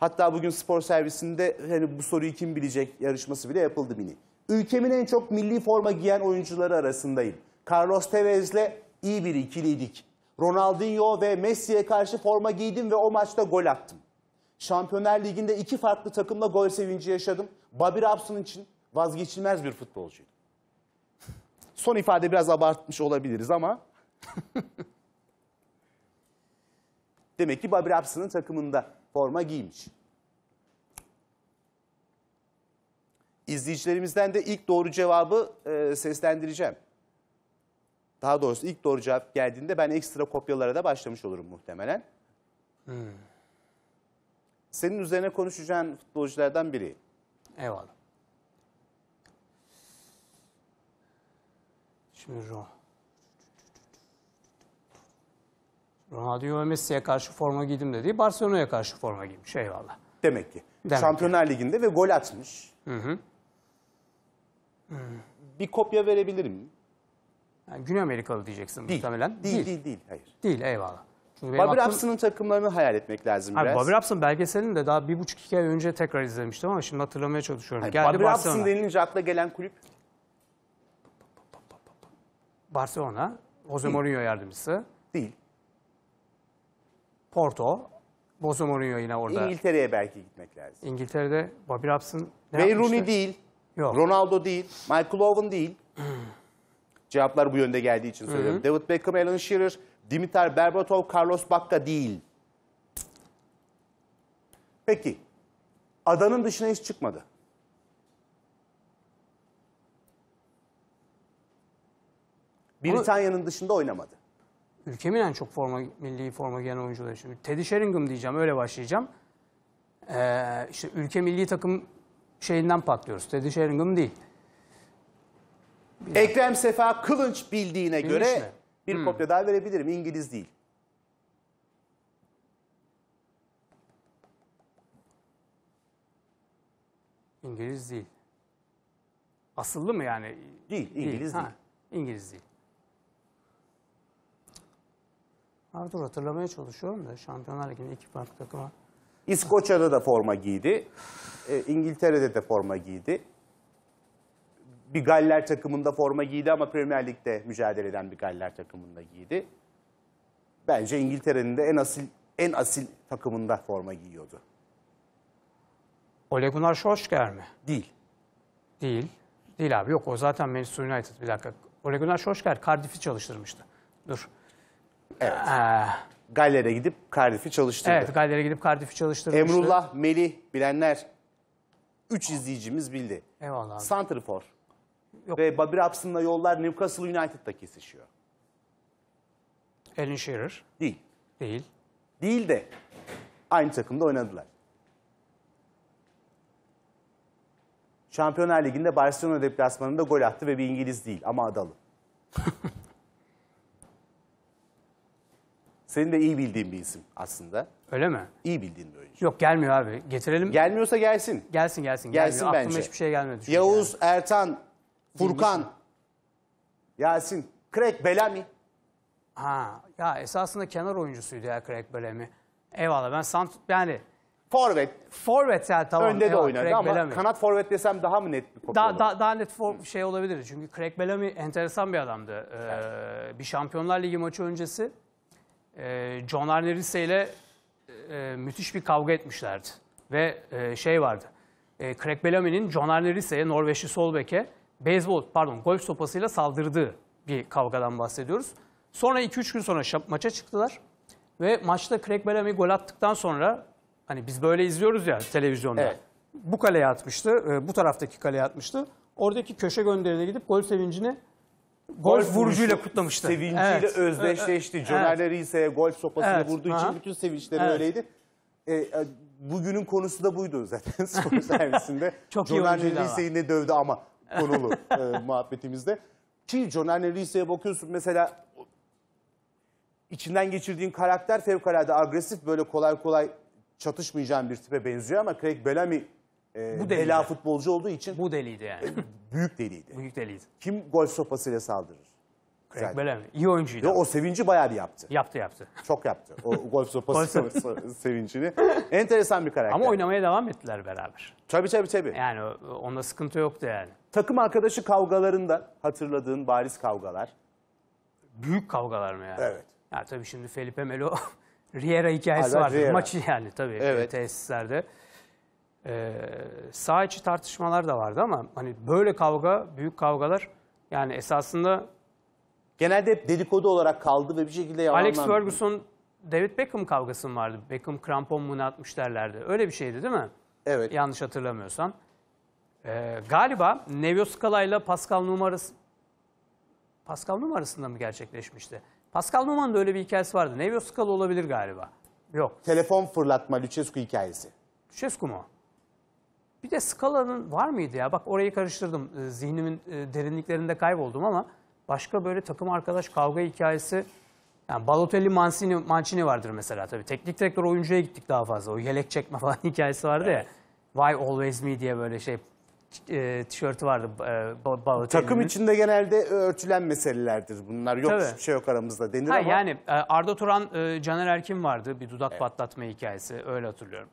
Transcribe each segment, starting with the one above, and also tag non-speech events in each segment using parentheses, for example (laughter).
Hatta bugün spor servisinde hani bu soruyu kim bilecek yarışması bile yapıldı mini. Ülkemin en çok milli forma giyen oyuncuları arasındayım. Carlos Tevez'le iyi bir ikiliydik. Ronaldinho ve Messi'ye karşı forma giydim ve o maçta gol attım. Şampiyonlar Ligi'nde iki farklı takımla gol sevinci yaşadım. Babir Robson için vazgeçilmez bir futbolcuydu. (laughs) Son ifade biraz abartmış olabiliriz ama... (laughs) Demek ki Babir Robson'ın takımında forma giymiş. İzleyicilerimizden de ilk doğru cevabı e, seslendireceğim. Daha doğrusu ilk doğru cevap geldiğinde ben ekstra kopyalara da başlamış olurum muhtemelen. Hmm. Senin üzerine konuşacağın futbolculardan biri. Eyvallah. Şimdi Roma. Ronaldinho ve Messi'ye karşı forma giydim dedi, Barcelona'ya karşı forma giymiş eyvallah. Demek ki. Demek Şampiyonlar ki. Ligi'nde ve gol atmış. Hı hı. hı. Bir kopya verebilir miyim? Yani Güney Amerikalı diyeceksin değil, muhtemelen. Değil, değil, değil, Hayır. Değil, eyvallah. Çünkü Bobby Robson'ın aklım... takımlarını hayal etmek lazım Abi, biraz. Bobby Robson belgeselini de daha bir buçuk iki ay önce tekrar izlemiştim ama şimdi hatırlamaya çalışıyorum. Hayır, Geldi Bobby Robson denilince akla gelen kulüp? Barcelona, Jose Mourinho yardımcısı. Değil. Porto. Bozo Mourinho yine orada. İngiltere'ye belki gitmek lazım. İngiltere'de Bobby Robson ne Wayne Rooney değil. Yok. Ronaldo değil. Michael Owen değil. Hmm. Cevaplar bu yönde geldiği için söylüyorum. David Beckham, Alan Shearer, Dimitar Berbatov, Carlos Bacca değil. Peki. Adanın dışına hiç çıkmadı. Britanya'nın dışında oynamadı ülkemin en çok forma, milli forma giyen oyuncuları. Şimdi Teddy Sheringham diyeceğim, öyle başlayacağım. Ee, işte ülke milli takım şeyinden patlıyoruz. Teddy Sheringham değil. Bir Ekrem dakika. Sefa Kılınç bildiğine Bilmiş göre mi? bir hmm. kopya daha verebilirim. İngiliz değil. İngiliz değil. Asıllı mı yani? Değil, İngiliz değil. değil. Ha, İngiliz değil. Abi hatırlamaya çalışıyorum da Şampiyonlar Ligi'nde iki farklı takıma. İskoçya'da da forma giydi. E, İngiltere'de de forma giydi. Bir Galler takımında forma giydi ama Premier Lig'de mücadele eden bir Galler takımında giydi. Bence İngiltere'nin de en asil en asil takımında forma giyiyordu. Ole Gunnar Solskjaer mi? Değil. Değil. Değil abi yok o zaten Manchester United bir dakika. Ole Gunnar Solskjaer Cardiff'i çalıştırmıştı. Dur. Evet. Ee, Galler'e gidip Cardiff'i çalıştırdı. Evet Galler'e gidip Cardiff'i çalıştırmıştı. Emrullah, Meli, bilenler. Üç izleyicimiz bildi. Eyvallah Santrifor. Yok. Ve Bobby Robson'la yollar Newcastle United'da kesişiyor. Alan Shearer. Değil. Değil. Değil de aynı takımda oynadılar. Şampiyonlar Ligi'nde Barcelona deplasmanında gol attı ve bir İngiliz değil ama adalı. (laughs) Senin de iyi bildiğin bir isim aslında. Öyle mi? İyi bildiğin bir oyuncu. Yok gelmiyor abi. Getirelim. Gelmiyorsa gelsin. Gelsin gelsin. Gelsin gelmiyor. bence. hiçbir şey gelmedi. Yavuz, yani. Ertan, Furkan, Bilmişim. Yasin, Craig Bellamy. Ha ya esasında kenar oyuncusuydu ya Craig Bellamy. Eyvallah ben sant yani Forvet. Forvet yani tamam. Önde de oynadı Craig ama Bellamy. kanat forvet desem daha mı net bir kopya da, da, Daha net for, şey olabilir. Çünkü Craig Bellamy enteresan bir adamdı. Ee, evet. bir Şampiyonlar Ligi maçı öncesi e, John Arnerise ile e, müthiş bir kavga etmişlerdi. Ve e, şey vardı. E, Craig Bellamy'nin John Arnerise'ye, Norveçli Solbek'e beyzbol, pardon golf sopasıyla saldırdığı bir kavgadan bahsediyoruz. Sonra 2-3 gün sonra maça çıktılar. Ve maçta Craig Bellamy gol attıktan sonra hani biz böyle izliyoruz ya televizyonda. Evet. Bu kaleye atmıştı, e, bu taraftaki kaleye atmıştı. Oradaki köşe gönderine gidip gol sevincini golf vurucuyla kutlamıştı. Sevinciyle Evet. özdeşleşti. Caner Rize'ye golf sopasını Evet, vurduğu aha. için bütün sevinçleri Evet. öyleydi. E, e, bugünün konusu da buydu zaten (laughs) spor servisinde. (laughs) Çok iyi ne dövdü ama (laughs) konulu e, muhabbetimizde. Ki Caner Rize'ye bakıyorsun mesela içinden geçirdiğin karakter fevkalade agresif böyle kolay kolay çatışmayacağın bir tipe benziyor ama Craig Bellamy e, bu bela futbolcu olduğu için bu deliydi yani. E, büyük deliydi. Büyük deliydi. Kim gol sopasıyla saldırır? Craig Bellamy. İyi oyuncuydu. Ve o sevinci bayağı bir yaptı. Yaptı yaptı. Çok yaptı. O (laughs) gol sopası (laughs) sevincini. Enteresan bir karakter. Ama oynamaya devam ettiler beraber. Tabii tabii tabii. Yani onda sıkıntı yoktu yani. Takım arkadaşı kavgalarında hatırladığın bariz kavgalar. Büyük kavgalar mı yani? Evet. Ya tabii şimdi Felipe Melo (laughs) Riera hikayesi Hala vardı. Riera. Maçı yani tabii evet. tesislerde e, sağ içi tartışmalar da vardı ama hani böyle kavga, büyük kavgalar yani esasında Genelde hep dedikodu olarak kaldı ve bir şekilde yalanlandı. Alex Ferguson, David Beckham kavgası mı vardı? Beckham krampon mu ne atmış derlerdi. Öyle bir şeydi değil mi? Evet. Yanlış hatırlamıyorsam. Ee, galiba Nevio Scala ile Pascal numarası Pascal Numa mı gerçekleşmişti? Pascal Numa'nın da öyle bir hikayesi vardı. Nevio Scala olabilir galiba. Yok. Telefon fırlatma Lucescu hikayesi. Lucescu mu? Bir de skalanın var mıydı ya? Bak orayı karıştırdım. Ee, zihnimin e, derinliklerinde kayboldum ama başka böyle takım arkadaş kavga hikayesi yani Balotelli Mancini, Mancini vardır mesela tabii. Teknik direktör oyuncuya gittik daha fazla. O yelek çekme (laughs) falan hikayesi vardı evet. ya. Why always me diye böyle şey e, tişörtü vardı e, Balotelli'nin. Takım içinde genelde örtülen meselelerdir bunlar. Yok Tabii. hiçbir şey yok aramızda denir ha, ama. Yani e, Arda Turan, e, Caner Erkin vardı bir dudak evet. patlatma hikayesi öyle hatırlıyorum.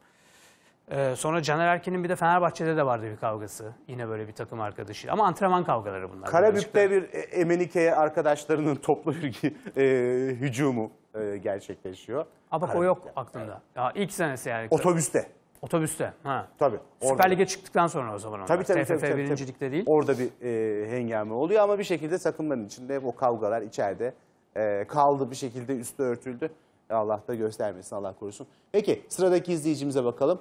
Ee, sonra Caner Erkin'in bir de Fenerbahçe'de de vardı bir kavgası. Yine böyle bir takım arkadaşı. Ama antrenman kavgaları bunlar. Karabük'te bir e, Emenike'ye arkadaşlarının toplu bir e, hücumu e, gerçekleşiyor. Ama bak o yok aklımda. Ya ilk senesi yani. Otobüste. Otobüste. Ha. Tabii. Süper Lig'e çıktıktan sonra o zaman onlar. Tabii tabii. TFF tabii, tabii, birincilikte değil. Orada bir e, hengame oluyor ama bir şekilde takımların içinde o kavgalar içeride e, kaldı bir şekilde üstü örtüldü. Allah da göstermesin Allah korusun. Peki sıradaki izleyicimize bakalım.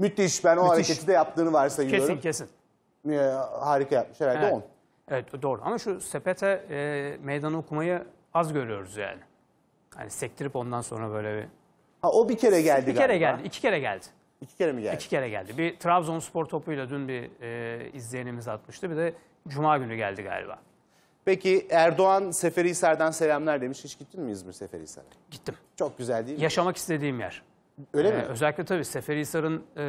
Müthiş. Ben o Müthiş. hareketi de yaptığını varsayıyorum. Kesin kesin. Ee, harika yapmış herhalde evet. 10. Evet doğru ama şu sepete e, meydan okumayı az görüyoruz yani. Hani sektirip ondan sonra böyle bir... Ha, o bir kere geldi Bir kere galiba. geldi, iki kere geldi. İki kere mi geldi? İki kere geldi. Bir Trabzonspor topuyla dün bir e, izleyenimiz atmıştı. Bir de Cuma günü geldi galiba. Peki Erdoğan Seferihisar'dan selamlar demiş. Hiç gittin mi İzmir Seferihisar'a? Gittim. Çok güzel değil mi? Yaşamak istediğim yer. Öyle ee, mi? Özellikle tabii Seferihisar'ın e,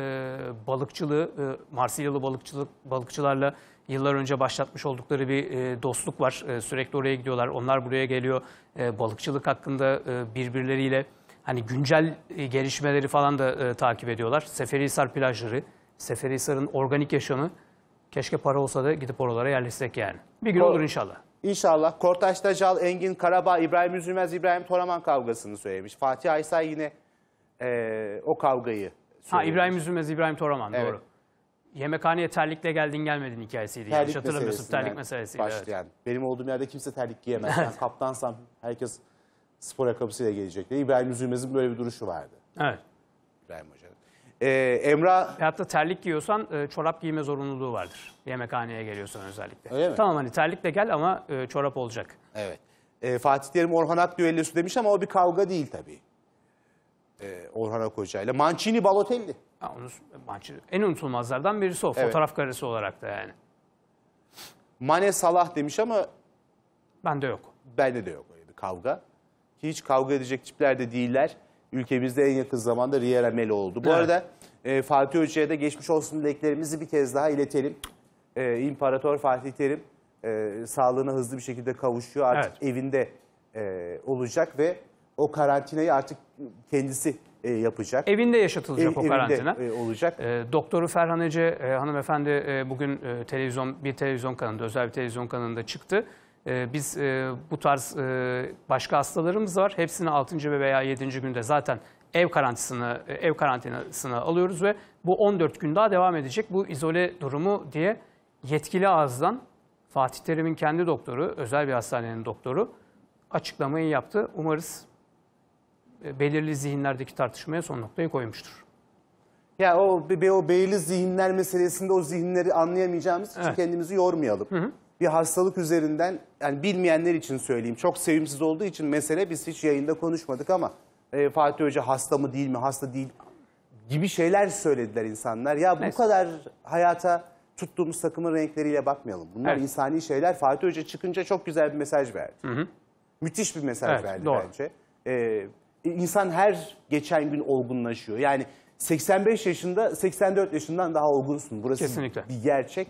balıkçılığı, e, Marsilyalı balıkçılık balıkçılarla yıllar önce başlatmış oldukları bir e, dostluk var. E, sürekli oraya gidiyorlar. Onlar buraya geliyor. E, balıkçılık hakkında e, birbirleriyle hani güncel e, gelişmeleri falan da e, takip ediyorlar. Seferihisar plajları, Seferihisar'ın organik yaşamı. Keşke para olsa da gidip oralara yerleşsek yani. Bir gün Doğru. olur inşallah. İnşallah. Kortaş Dacal, Engin Karabağ, İbrahim Üzülmez, İbrahim Toraman kavgasını söylemiş. Fatih Aysay yine e, o kavgayı Ha İbrahim Üzülmez, İbrahim Toraman Evet. doğru. Yemekhaneye terlikle geldin gelmedin hikayesiydi. yanlış hatırlamıyorsun meselesinden terlik meselesiydi. evet. Başlayan. Benim olduğum yerde kimse terlik giyemez. Ben (laughs) kaptansam herkes spor ayakkabısıyla gelecekti. İbrahim Üzülmez'in böyle bir duruşu vardı. evet. İbrahim Hoca'nın. Ee, Emrah Hayatta terlik giyiyorsan e, çorap giyme zorunluluğu vardır. Yemekhaneye geliyorsan özellikle. Öyle mi? Tamam hani terlikle gel ama e, çorap olacak. Evet. Ee, Fatih Terim Orhan Ak düellosu demiş ama o bir kavga değil tabii e, Orhan Akoca ile. Mancini Balotelli. Ya onu, Mancini, en unutulmazlardan birisi o. Evet. Fotoğraf karesi olarak da yani. Mane Salah demiş ama Bende yok. bende de yok öyle bir kavga. hiç kavga edecek tipler de değiller. Ülkemizde en yakın zamanda Riera Melo oldu. Bu Evet. arada e, Fatih Hoca'ya da geçmiş olsun dileklerimizi bir kez daha iletelim. E, İmparator Fatih Terim e, sağlığına hızlı bir şekilde kavuşuyor. Artık Evet. evinde e, olacak ve o karantinayı artık kendisi e, yapacak. Evinde yaşatılacak Ev, o karantina. e, olacak. E, Doktoru Ferhan Ece e, hanımefendi e, bugün e, televizyon bir televizyon kanalında özel bir televizyon kanalında çıktı. E, biz e, bu tarz e, başka hastalarımız var. Hepsini 6. veya 7. günde zaten ev karantinasını e, ev karantinasına alıyoruz ve bu 14 gün daha devam edecek bu izole durumu diye yetkili ağızdan Fatih Terim'in kendi doktoru, özel bir hastanenin doktoru açıklamayı yaptı. Umarız e, belirli zihinlerdeki tartışmaya son noktayı koymuştur. Ya o, o beyli zihinler meselesinde o zihinleri anlayamayacağımız için evet. kendimizi yormayalım. Hı hı. Bir hastalık üzerinden yani bilmeyenler için söyleyeyim. Çok sevimsiz olduğu için mesele biz hiç yayında konuşmadık ama e, Fatih Hoca hasta mı değil mi hasta değil gibi şeyler söylediler insanlar. Ya bu Neyse. kadar hayata tuttuğumuz takımın renkleriyle bakmayalım. Bunlar evet. insani şeyler. Fatih Hoca çıkınca çok güzel bir mesaj verdi. Hı hı. Müthiş bir mesaj evet, verdi doğru. bence. Ee, e, insan her geçen gün olgunlaşıyor. Yani 85 yaşında 84 yaşından daha olgunsun. Burası Kesinlikle. bir gerçek.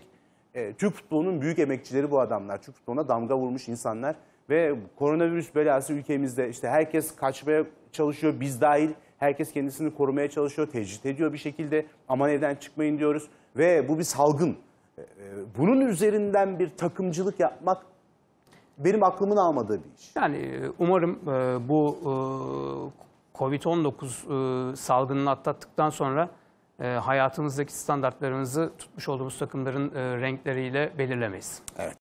E, Türk futbolunun büyük emekçileri bu adamlar. Türk futboluna damga vurmuş insanlar. Ve koronavirüs belası ülkemizde işte herkes kaçmaya çalışıyor biz dahil. Herkes kendisini korumaya çalışıyor, tecrit ediyor bir şekilde. Aman evden çıkmayın diyoruz. Ve bu bir salgın. E, e, bunun üzerinden bir takımcılık yapmak benim aklımın almadığı bir iş. Yani e, umarım e, bu e, Covid-19 e, salgınını atlattıktan sonra e, hayatımızdaki standartlarımızı tutmuş olduğumuz takımların e, renkleriyle belirlemeyiz. Evet.